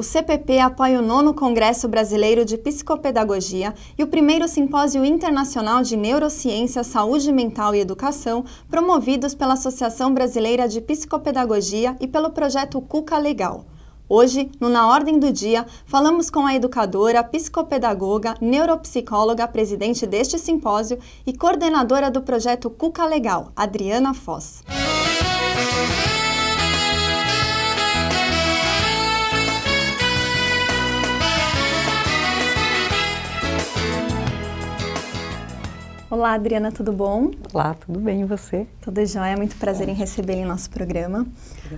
o CPP apoia o nono Congresso Brasileiro de Psicopedagogia e o primeiro Simpósio Internacional de Neurociência, Saúde Mental e Educação, promovidos pela Associação Brasileira de Psicopedagogia e pelo projeto Cuca Legal. Hoje, no Na Ordem do Dia, falamos com a educadora, psicopedagoga, neuropsicóloga, presidente deste simpósio e coordenadora do projeto Cuca Legal, Adriana Foz. Olá, Adriana, tudo bom? Olá, tudo bem e você? Tudo jóia, muito prazer em receber em nosso programa.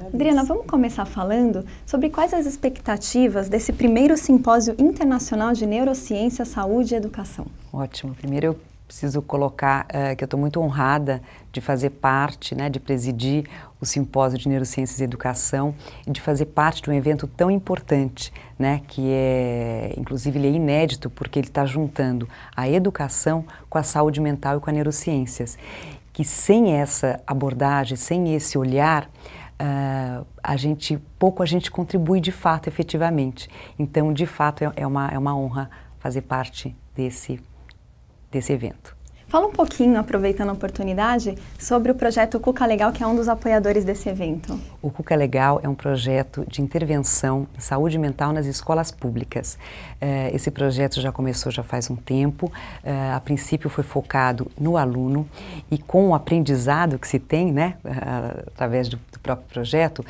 Adriana, vamos começar falando sobre quais as expectativas desse primeiro simpósio internacional de neurociência, saúde e educação. Ótimo. Primeiro eu preciso colocar uh, que eu estou muito honrada de fazer parte, né, de presidir o simpósio de neurociências e educação e de fazer parte de um evento tão importante, né, que é, inclusive, ele é inédito porque ele está juntando a educação com a saúde mental e com a neurociências, que sem essa abordagem, sem esse olhar, Uh, a gente pouco a gente contribui de fato, efetivamente. Então, de fato, é, é, uma, é uma honra fazer parte desse desse evento. Fala um pouquinho, aproveitando a oportunidade, sobre o projeto Cuca Legal, que é um dos apoiadores desse evento. O Cuca Legal é um projeto de intervenção em saúde mental nas escolas públicas. Eh, esse projeto já começou já faz um tempo. Eh, a princípio foi focado no aluno e com o aprendizado que se tem, né, eh, através do próprio projeto,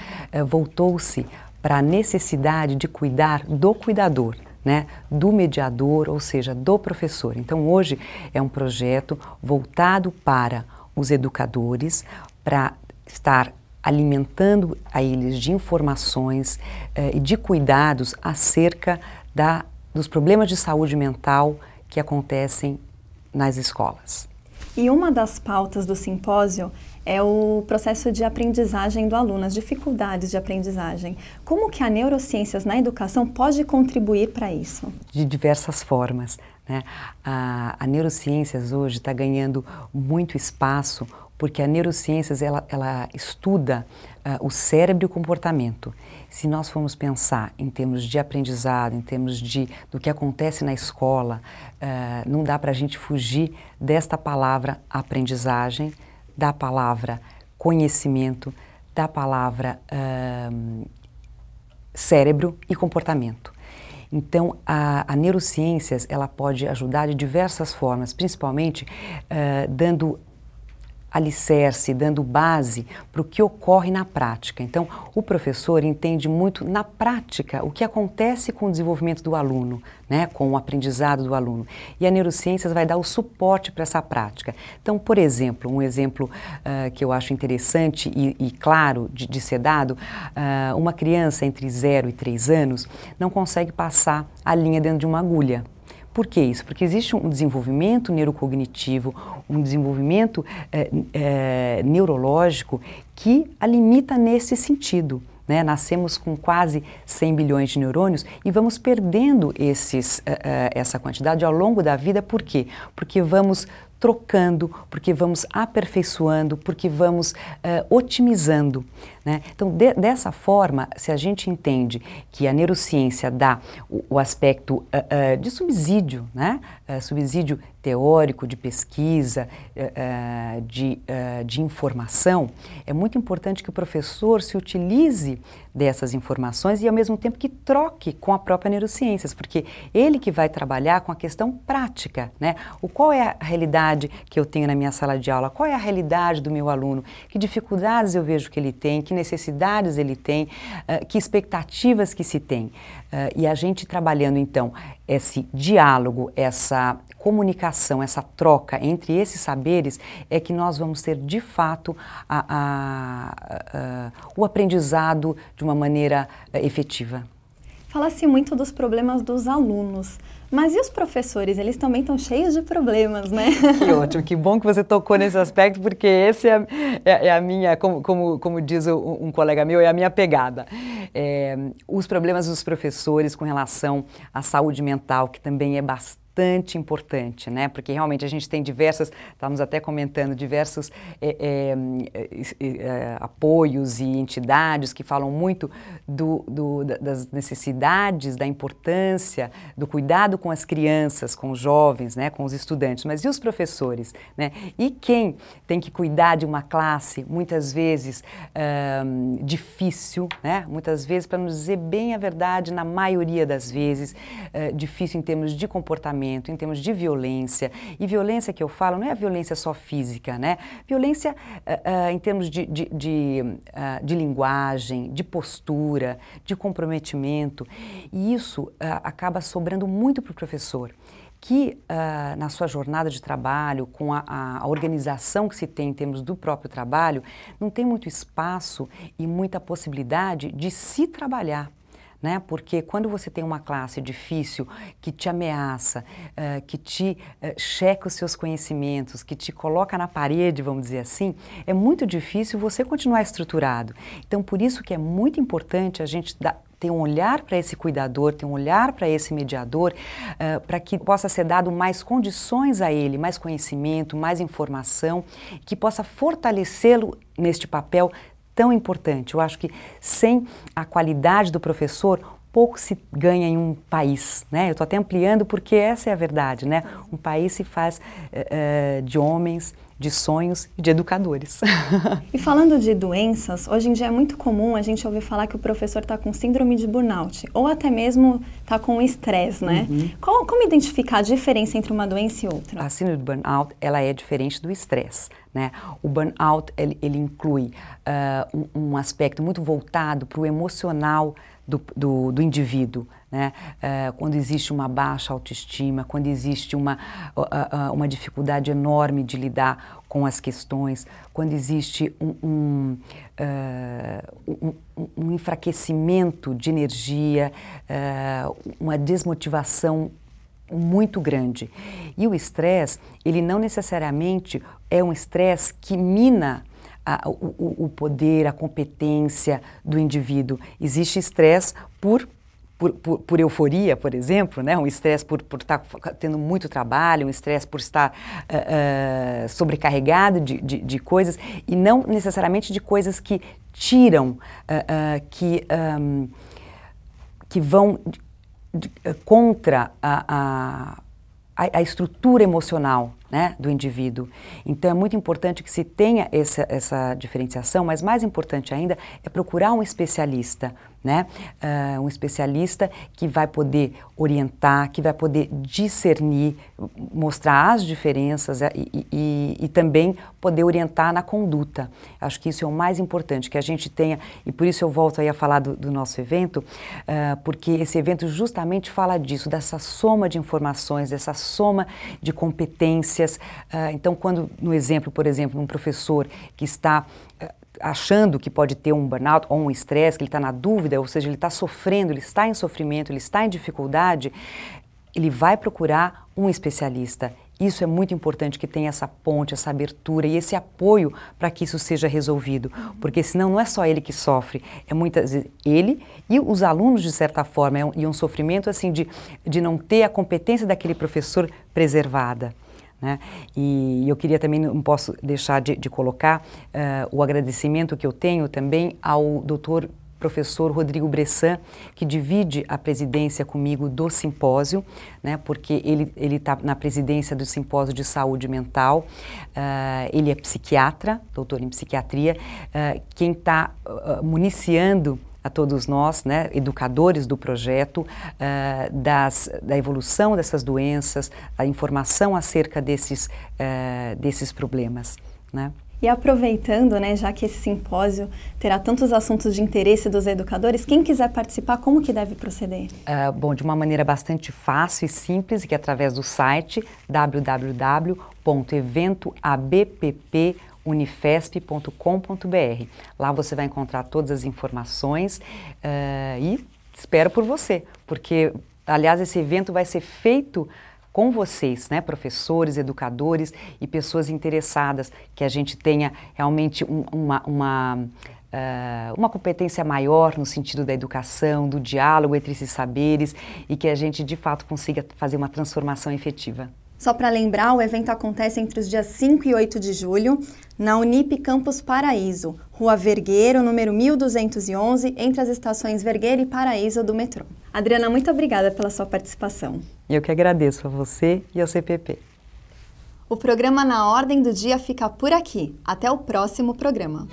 voltou-se para a necessidade de cuidar do cuidador né, do mediador, ou seja, do professor. Então, hoje é um projeto voltado para os educadores, para estar alimentando a eles de informações eh, e eh, de cuidados acerca da, dos problemas de saúde mental que acontecem nas escolas. E uma das pautas do simpósio é o processo de aprendizagem do aluno, as dificuldades de aprendizagem. Como que a neurociências na educação pode contribuir para isso? De diversas formas. Né? A, a neurociências hoje está ganhando muito espaço porque a neurociências ela, ela estuda uh, o cérebro e o comportamento. Se nós formos pensar em termos de aprendizado, em termos de do que acontece na escola, uh, não dá para a gente fugir desta palavra aprendizagem, da palavra conhecimento, da palavra cérebro e comportamento. Então, a, a neurociências ela pode ajudar de diversas formas, principalmente uh, dando alicerce, dando base para o que ocorre na prática. Então, o professor entende muito na prática o que acontece com o desenvolvimento do aluno, né, com o aprendizado do aluno. E a neurociências vai dar o suporte para essa prática. Então, por exemplo, um exemplo uh, que eu acho interessante e, e claro de, de, ser dado, uh, uma criança entre 0 e 3 anos não consegue passar a linha dentro de uma agulha. Por que isso? Porque existe um desenvolvimento neurocognitivo, um desenvolvimento é, é, neurológico que a limita nesse sentido. Né? Nascemos com quase 100 bilhões de neurônios e vamos perdendo esses, uh, uh, essa quantidade ao longo da vida, por quê? Porque vamos trocando, porque vamos aperfeiçoando, porque vamos uh, otimizando. Né? Então, de, dessa forma, se a gente entende que a neurociência dá o, o aspecto uh, uh, de subsídio, né? subsídio teórico, de pesquisa, de, de informação, é muito importante que o professor se utilize dessas informações e, ao mesmo tempo, que troque com a própria neurociência, porque ele que vai trabalhar com a questão prática, né? o qual é a realidade realidade que eu tenho na minha sala de aula, qual é a realidade do meu aluno, que dificuldades eu vejo que ele tem, que necessidades ele tem, ah, que expectativas que se tem. Ah, e a gente trabalhando então esse diálogo, essa comunicação, essa troca entre esses saberes é que nós vamos ter de fato a, a, a, o aprendizado de uma maneira ah, efetiva. Fala-se muito dos problemas dos alunos. Mas e os professores? Eles também estão cheios de problemas, né? Que ótimo, que bom que você tocou nesse aspecto, porque esse é, é, é a minha, como, como, como diz um, um colega meu, é a minha pegada. É, os problemas dos professores com relação à saúde mental, que também é bastante bastante importante, né? Porque realmente a gente tem diversas, estávamos até comentando, diversos é, é, é, apoios e entidades que falam muito do, do, das necessidades, da importância, do cuidado com as crianças, com os jovens, né? Com os estudantes, mas e os professores, né? E quem tem que cuidar de uma classe, muitas vezes difícil, né? Muitas vezes, para nos dizer bem a verdade, na maioria das vezes, eh, difícil em termos de comportamento comportamento, em termos de violência, e violência que eu falo não é a violência só física, né? Violência uh, uh, em termos de, de, de, uh, de, linguagem, de postura, de comprometimento, e isso ah, acaba sobrando muito para o professor que uh, na sua jornada de trabalho, com a, a, organização que se tem em termos do próprio trabalho, não tem muito espaço e muita possibilidade de se trabalhar né? Porque quando você tem uma classe difícil que te ameaça, uh, que te uh, checa os seus conhecimentos, que te coloca na parede, vamos dizer assim, é muito difícil você continuar estruturado. Então, por isso que é muito importante a gente dar, ter um olhar para esse cuidador, ter um olhar para esse mediador, uh, eh, para que possa ser dado mais condições a ele, mais conhecimento, mais informação, que possa fortalecê-lo neste papel tão importante. Eu acho que sem a qualidade do professor, pouco se ganha em um país, né? Eu estou até ampliando porque essa é a verdade, né? Um país se faz uh, de homens, de sonhos e de educadores. e falando de doenças, hoje em dia é muito comum a gente ouvir falar que o professor está com síndrome de burnout ou até mesmo está com estresse, né? Uhum. Como, como identificar a diferença entre uma doença e outra? A síndrome de burnout ela é diferente do estresse. Né? O burnout ele, ele inclui uh, um, um aspecto muito voltado para o emocional do, do, do indivíduo. Né? Uh, quando existe uma baixa autoestima, quando existe uma, uh, uma dificuldade enorme de lidar com as questões, quando existe um, um, uh, um, um enfraquecimento de energia, é, uma desmotivação muito grande. E o estresse, ele não necessariamente é um estresse que mina a, o, o, poder, a competência do indivíduo. Existe estresse por por, por, por, euforia, por exemplo, né? um estresse por, por estar tá tendo muito trabalho, um estresse por estar uh, uh, sobrecarregado de, de, de, coisas, e não necessariamente de coisas que tiram, uh, que, um, ehm, que vão de, contra a, a a, a, estrutura emocional né, do indivíduo. Então é muito importante que se tenha essa, essa diferenciação, mas mais importante ainda é procurar um especialista né? Uh, um especialista que vai poder orientar, que vai poder discernir, mostrar as diferenças eh, e, e, e, também poder orientar na conduta. Acho que isso é o mais importante, que a gente tenha, e por isso eu volto aí a falar do, do nosso evento, uh, porque esse evento justamente fala disso, dessa soma de informações, dessa soma de competências. Uh, então, quando no exemplo, por exemplo, um professor que está eh, achando que pode ter um burnout ou um estresse, que ele está na dúvida, ou seja, ele está sofrendo, ele está em sofrimento, ele está em dificuldade, ele vai procurar um especialista. Isso é muito importante que tenha essa ponte, essa abertura e esse apoio para que isso seja resolvido, porque senão não é só ele que sofre, é muitas vezes ele e os alunos de certa forma é um, e um sofrimento assim de, de não ter a competência daquele professor preservada. Né? E eu queria também, não posso deixar de, de colocar uh, o agradecimento que eu tenho também ao doutor professor Rodrigo Bressan, que divide a presidência comigo do simpósio, né, porque ele está na presidência do simpósio de saúde mental, uh, ele é psiquiatra, doutor em psiquiatria, uh, quem está municiando a todos nós, né, educadores do projeto, uh, das, da evolução dessas doenças, a informação acerca desses, uh, desses problemas. Né? E aproveitando, né, já que esse simpósio terá tantos assuntos de interesse dos educadores, quem quiser participar, como que deve proceder? Uh, bom, de uma maneira bastante fácil e simples, que é através do site www.eventoabpp.com unifesp.com.br. Lá você vai encontrar todas as informações uh, e espero por você, porque, aliás, esse evento vai ser feito com vocês, né, professores, educadores e pessoas interessadas, que a gente tenha realmente um, uma, uma Uh, uma competência maior no sentido da educação, do diálogo entre esses saberes e que a gente de fato consiga fazer uma transformação efetiva. Só para lembrar, o evento acontece entre os dias 5 e 8 de julho, na Unip Campus Paraíso, Rua Vergueiro, número 1211, entre as estações Vergueiro e Paraíso do metrô. Adriana, muito obrigada pela sua participação. Eu que agradeço a você e ao CPP. O programa Na Ordem do Dia fica por aqui. Até o próximo programa.